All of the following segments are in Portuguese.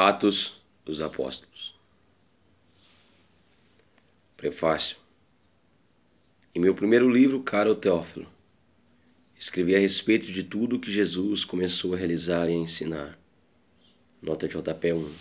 Atos dos Apóstolos. Prefácio. Em meu primeiro livro, Caro Teófilo, escrevi a respeito de tudo que Jesus começou a realizar e a ensinar. Nota de rodapé 1.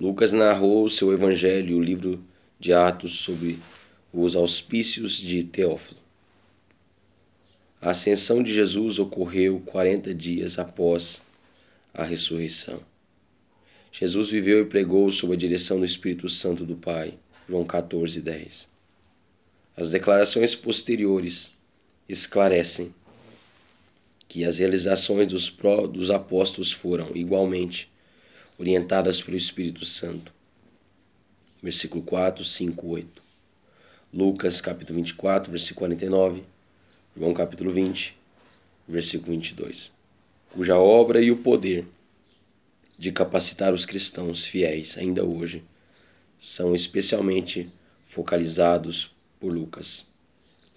Lucas narrou seu evangelho e o livro de Atos sob os auspícios de Teófilo. A ascensão de Jesus ocorreu 40 dias após a ressurreição. Jesus viveu e pregou sob a direção do Espírito Santo do Pai. João 14, 10. As declarações posteriores esclarecem que as realizações dos, pró, dos apóstolos foram, igualmente, orientadas pelo Espírito Santo. Versículo 4, 5, 8. Lucas capítulo 24, versículo 49. João capítulo 20, versículo 22 cuja obra e o poder de capacitar os cristãos fiéis ainda hoje são especialmente focalizados por Lucas.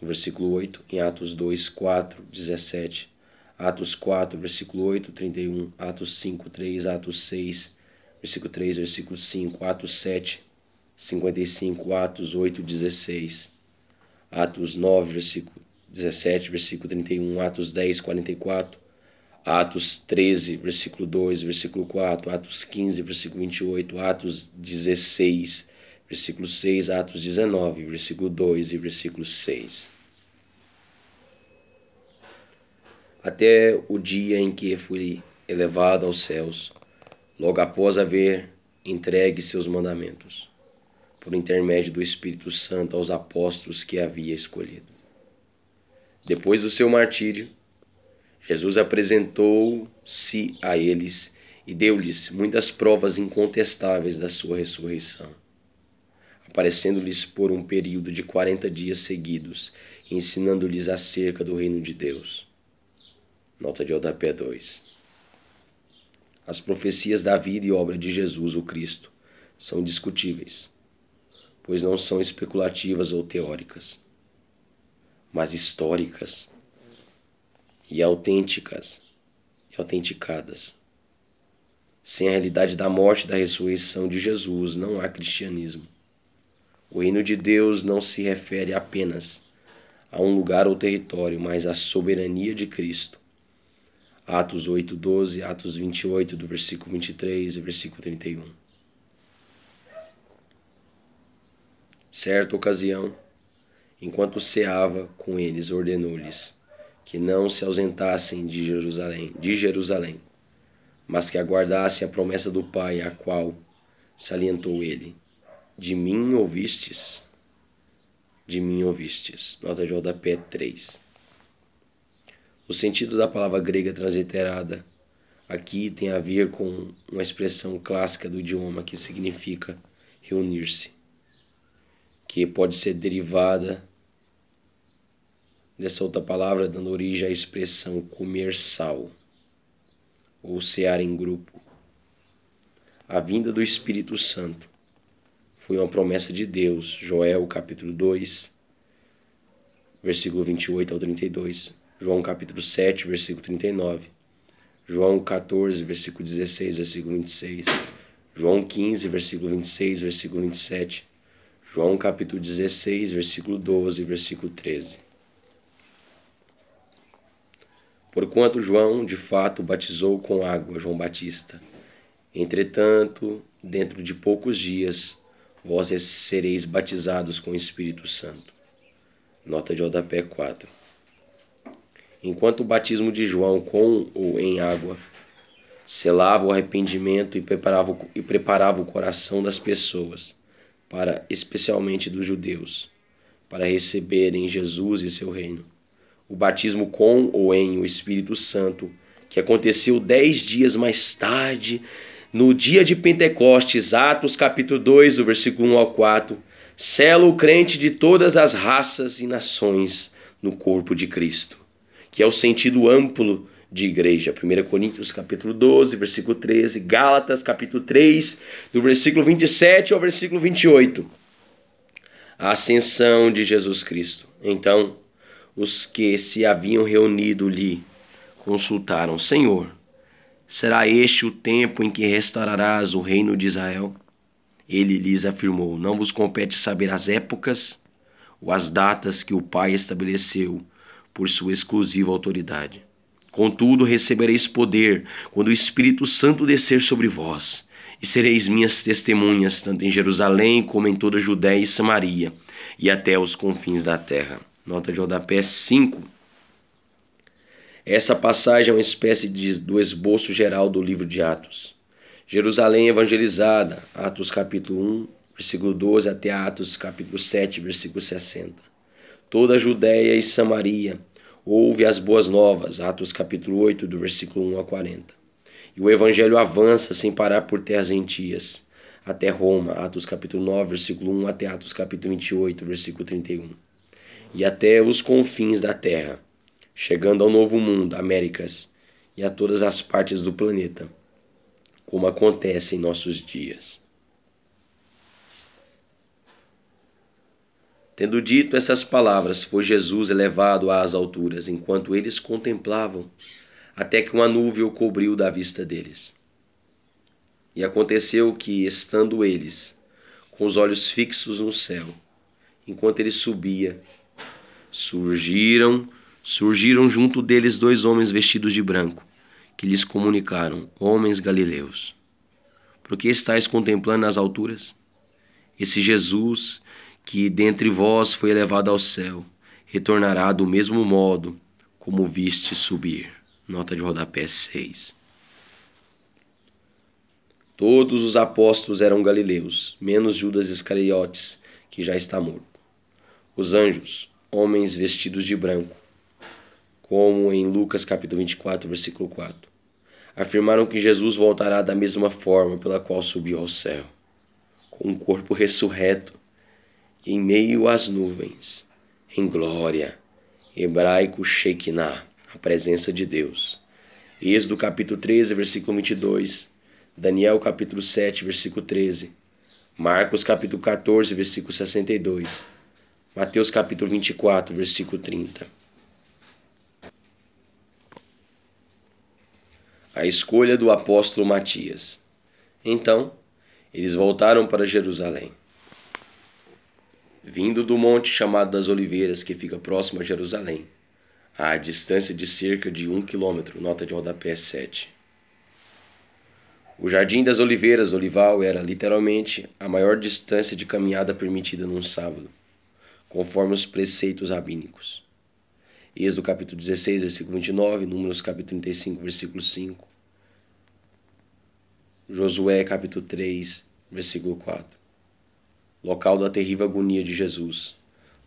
No versículo 8, em Atos 2, 4, 17, Atos 4, versículo 8, 31, Atos 5, 3, Atos 6, versículo 3, versículo 5, Atos 7, 55, Atos 8, 16, Atos 9, versículo 17, versículo 31, Atos 10, 44, Atos 13, versículo 2, versículo 4, Atos 15, versículo 28, Atos 16, versículo 6, Atos 19, versículo 2 e versículo 6. Até o dia em que fui elevado aos céus, logo após haver entregue seus mandamentos, por intermédio do Espírito Santo aos apóstolos que havia escolhido. Depois do seu martírio, Jesus apresentou-se a eles e deu-lhes muitas provas incontestáveis da sua ressurreição, aparecendo-lhes por um período de quarenta dias seguidos, ensinando-lhes acerca do reino de Deus. Nota de Odapé 2. As profecias da vida e obra de Jesus, o Cristo, são discutíveis, pois não são especulativas ou teóricas, mas históricas e autênticas e autenticadas. Sem a realidade da morte e da ressurreição de Jesus, não há cristianismo. O reino de Deus não se refere apenas a um lugar ou território, mas à soberania de Cristo. Atos 12, Atos 28, do versículo 23 e versículo 31. Certa ocasião, enquanto ceava com eles, ordenou-lhes: que não se ausentassem de Jerusalém, de Jerusalém, mas que aguardassem a promessa do Pai, a qual salientou ele: De mim ouvistes, de mim ouvistes. Nota de rodapé 3. O sentido da palavra grega transliterada aqui tem a ver com uma expressão clássica do idioma que significa reunir-se, que pode ser derivada dessa outra palavra, dando origem à expressão comer sal ou cear em grupo. A vinda do Espírito Santo foi uma promessa de Deus, Joel capítulo 2, versículo 28 ao 32, João capítulo 7, versículo 39, João 14, versículo 16, versículo 26, João 15, versículo 26, versículo 27, João capítulo 16, versículo 12, versículo 13. porquanto João de fato batizou com água João Batista. Entretanto, dentro de poucos dias, vós sereis batizados com o Espírito Santo. Nota de Odapé 4. Enquanto o batismo de João com ou em água selava o arrependimento e preparava, e preparava o coração das pessoas, para especialmente dos judeus, para receberem Jesus e seu reino o batismo com ou em o Espírito Santo, que aconteceu dez dias mais tarde, no dia de Pentecostes, Atos capítulo 2, do versículo 1 ao 4, sela o crente de todas as raças e nações no corpo de Cristo, que é o sentido amplo de igreja. 1 Coríntios capítulo 12, versículo 13, Gálatas capítulo 3, do versículo 27 ao versículo 28. A ascensão de Jesus Cristo. Então, os que se haviam reunido lhe consultaram: Senhor, será este o tempo em que restaurarás o reino de Israel? Ele lhes afirmou: Não vos compete saber as épocas ou as datas que o Pai estabeleceu por sua exclusiva autoridade. Contudo, recebereis poder quando o Espírito Santo descer sobre vós, e sereis minhas testemunhas, tanto em Jerusalém como em toda a Judéia e Samaria, e até os confins da terra. Nota de rodapé 5. Essa passagem é uma espécie de, do esboço geral do livro de Atos. Jerusalém evangelizada, Atos capítulo 1, versículo 12 até Atos capítulo 7, versículo 60. Toda a Judéia e Samaria ouve as boas novas, Atos capítulo 8, do versículo 1 a 40. E o evangelho avança sem parar por terras gentias, até Roma, Atos capítulo 9, versículo 1 até Atos capítulo 28, versículo 31 e até os confins da Terra, chegando ao Novo Mundo, Américas, e a todas as partes do planeta, como acontece em nossos dias. Tendo dito essas palavras, foi Jesus elevado às alturas, enquanto eles contemplavam, até que uma nuvem o cobriu da vista deles. E aconteceu que, estando eles, com os olhos fixos no céu, enquanto ele subia, Surgiram, surgiram junto deles dois homens vestidos de branco, que lhes comunicaram: Homens galileus, por que estáis contemplando as alturas? Esse Jesus, que dentre vós foi elevado ao céu, retornará do mesmo modo como viste subir. Nota de rodapé 6. Todos os apóstolos eram galileus, menos Judas Iscariotes, que já está morto. Os anjos, homens vestidos de branco, como em Lucas capítulo 24, versículo 4. Afirmaram que Jesus voltará da mesma forma pela qual subiu ao céu, com o um corpo ressurreto em meio às nuvens, em glória. Hebraico Shekinah, a presença de Deus. Êxodo capítulo 13, versículo 22. Daniel capítulo 7, versículo 13. Marcos capítulo 14, versículo 62. Mateus capítulo 24, versículo 30. A escolha do apóstolo Matias. Então, eles voltaram para Jerusalém. Vindo do monte chamado das Oliveiras, que fica próximo a Jerusalém, a distância de cerca de um quilômetro, nota de rodapé 7. O Jardim das Oliveiras, Olival, era literalmente a maior distância de caminhada permitida num sábado conforme os preceitos rabínicos. Êxodo capítulo 16, versículo 29, Números capítulo 35, versículo 5. Josué capítulo 3, versículo 4. Local da terrível agonia de Jesus.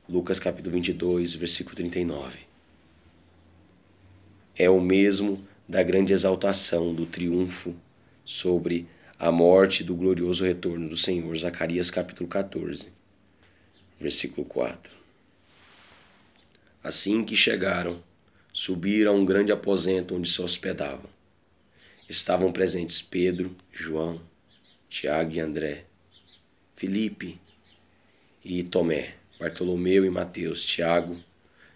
Lucas capítulo 22, versículo 39. É o mesmo da grande exaltação do triunfo sobre a morte do glorioso retorno do Senhor, Zacarias capítulo 14 Versículo 4. Assim que chegaram, subiram a um grande aposento onde se hospedavam. Estavam presentes Pedro, João, Tiago e André, Felipe e Tomé, Bartolomeu e Mateus, Tiago,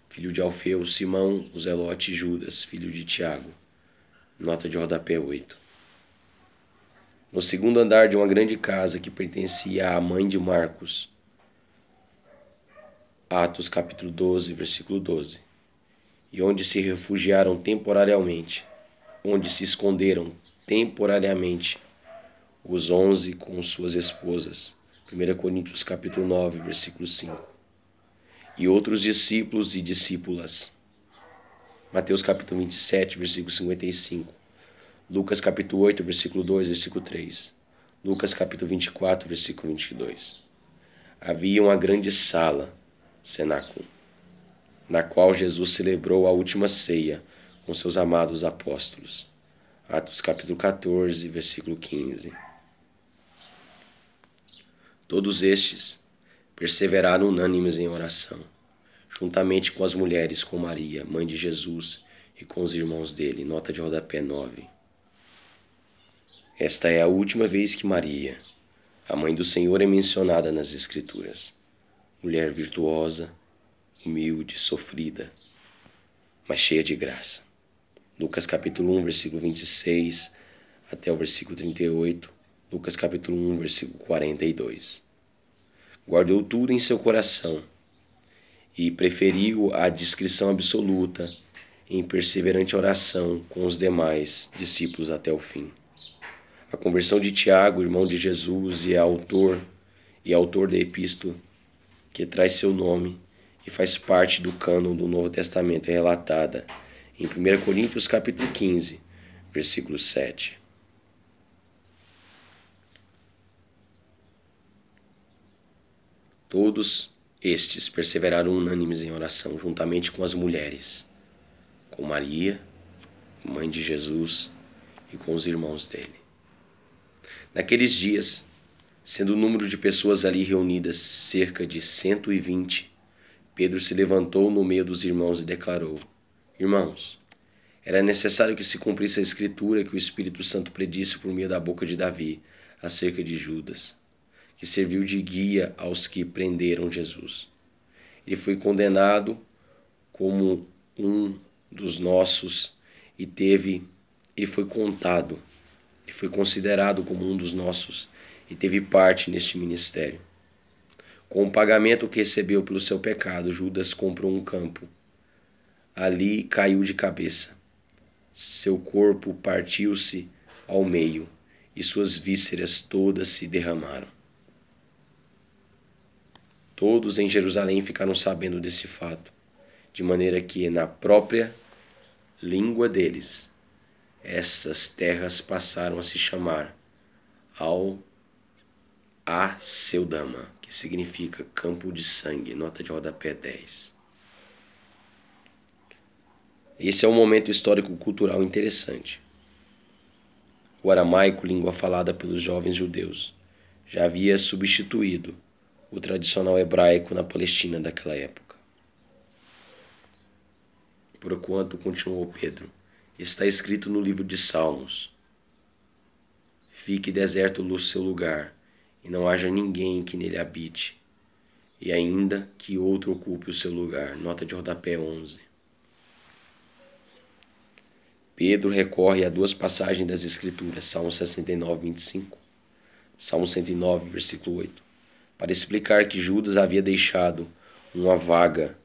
filho de Alfeu, Simão, o Zelote e Judas, filho de Tiago. Nota de rodapé 8. No segundo andar de uma grande casa que pertencia à mãe de Marcos, Atos capítulo 12, versículo 12. E onde se refugiaram temporariamente, onde se esconderam temporariamente os onze com suas esposas. 1 Coríntios capítulo 9, versículo 5. E outros discípulos e discípulas. Mateus capítulo 27, versículo 55. Lucas capítulo 8, versículo 2, versículo 3. Lucas capítulo 24, versículo 22. Havia uma grande sala cenáculo, na qual Jesus celebrou a última ceia com seus amados apóstolos. Atos capítulo 14, versículo 15. Todos estes perseveraram unânimes em oração, juntamente com as mulheres, com Maria, mãe de Jesus, e com os irmãos dele. Nota de rodapé 9. Esta é a última vez que Maria, a mãe do Senhor, é mencionada nas Escrituras mulher virtuosa, humilde, sofrida, mas cheia de graça. Lucas capítulo 1, versículo 26 até o versículo 38, Lucas capítulo 1, versículo 42. Guardou tudo em seu coração e preferiu a discrição absoluta em perseverante oração com os demais discípulos até o fim. A conversão de Tiago, irmão de Jesus e autor e autor da epístola, que traz seu nome e faz parte do cânon do Novo Testamento, é relatada em 1 Coríntios capítulo 15, versículo 7. Todos estes perseveraram unânimes em oração, juntamente com as mulheres, com Maria, mãe de Jesus, e com os irmãos dele. Naqueles dias, Sendo o número de pessoas ali reunidas cerca de cento e vinte, Pedro se levantou no meio dos irmãos e declarou: Irmãos, era necessário que se cumprisse a escritura que o Espírito Santo predisse por meio da boca de Davi acerca de Judas, que serviu de guia aos que prenderam Jesus. Ele foi condenado como um dos nossos e teve ele foi contado, ele foi considerado como um dos nossos e teve parte neste ministério. Com o pagamento que recebeu pelo seu pecado, Judas comprou um campo. Ali caiu de cabeça. Seu corpo partiu-se ao meio e suas vísceras todas se derramaram. Todos em Jerusalém ficaram sabendo desse fato, de maneira que, na própria língua deles, essas terras passaram a se chamar Al a Seudama, que significa campo de sangue, nota de rodapé 10. Esse é um momento histórico-cultural interessante. O aramaico, língua falada pelos jovens judeus, já havia substituído o tradicional hebraico na Palestina daquela época. Por quanto, continuou Pedro, está escrito no livro de Salmos: Fique deserto o seu lugar, e não haja ninguém que nele habite, e ainda que outro ocupe o seu lugar. Nota de rodapé 11. Pedro recorre a duas passagens das Escrituras, Salmo 69, 25, Salmo 109, versículo 8, para explicar que Judas havia deixado uma vaga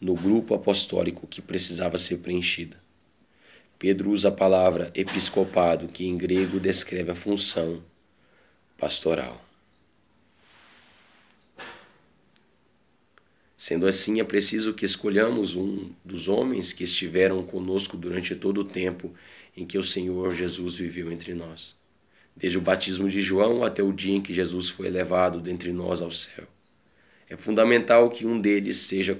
no grupo apostólico que precisava ser preenchida. Pedro usa a palavra episcopado, que em grego descreve a função pastoral. Sendo assim, é preciso que escolhamos um dos homens que estiveram conosco durante todo o tempo em que o Senhor Jesus viveu entre nós, desde o batismo de João até o dia em que Jesus foi elevado dentre nós ao céu. É fundamental que um deles seja,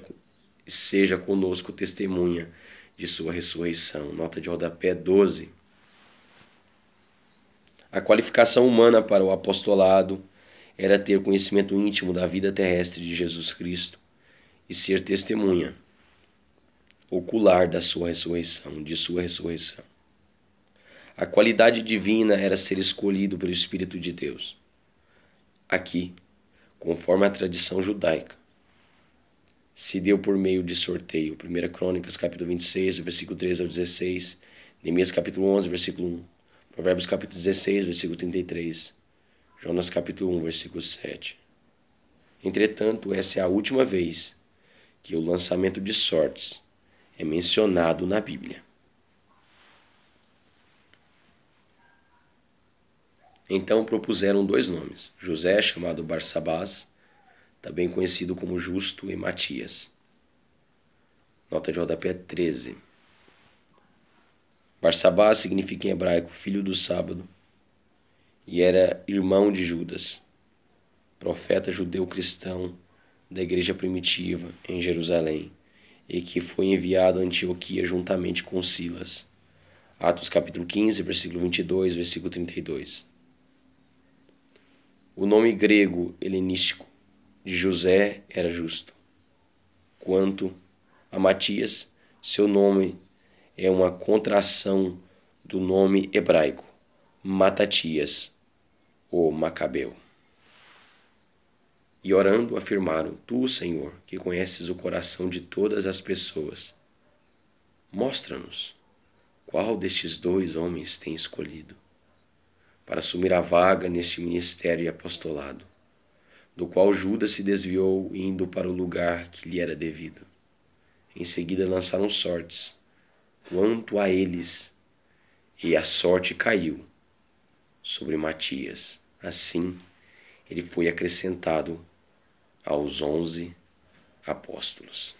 seja conosco testemunha de sua ressurreição. Nota de rodapé 12. A qualificação humana para o apostolado era ter conhecimento íntimo da vida terrestre de Jesus Cristo e ser testemunha ocular da sua ressurreição, de sua ressurreição. A qualidade divina era ser escolhido pelo Espírito de Deus. Aqui, conforme a tradição judaica, se deu por meio de sorteio. 1 Crônicas, capítulo 26, versículo 3 ao 16, Neemias, capítulo 11, versículo 1. Provérbios capítulo 16, versículo 33. Jonas capítulo 1, versículo 7. Entretanto, essa é a última vez que o lançamento de sortes é mencionado na Bíblia. Então propuseram dois nomes: José, chamado Barsabás, também conhecido como Justo, e Matias. Nota de rodapé 13. Barçabá significa em hebraico filho do sábado e era irmão de Judas, profeta judeu cristão da igreja primitiva em Jerusalém e que foi enviado a Antioquia juntamente com Silas. Atos capítulo 15, versículo 22, versículo 32. O nome grego helenístico de José era justo. Quanto a Matias, seu nome é uma contração do nome hebraico Matatias ou Macabeu. E orando afirmaram: Tu, Senhor, que conheces o coração de todas as pessoas, mostra-nos qual destes dois homens tem escolhido para assumir a vaga neste ministério e apostolado, do qual Judas se desviou indo para o lugar que lhe era devido. Em seguida lançaram sortes quanto a eles, e a sorte caiu sobre Matias. Assim, ele foi acrescentado aos onze apóstolos.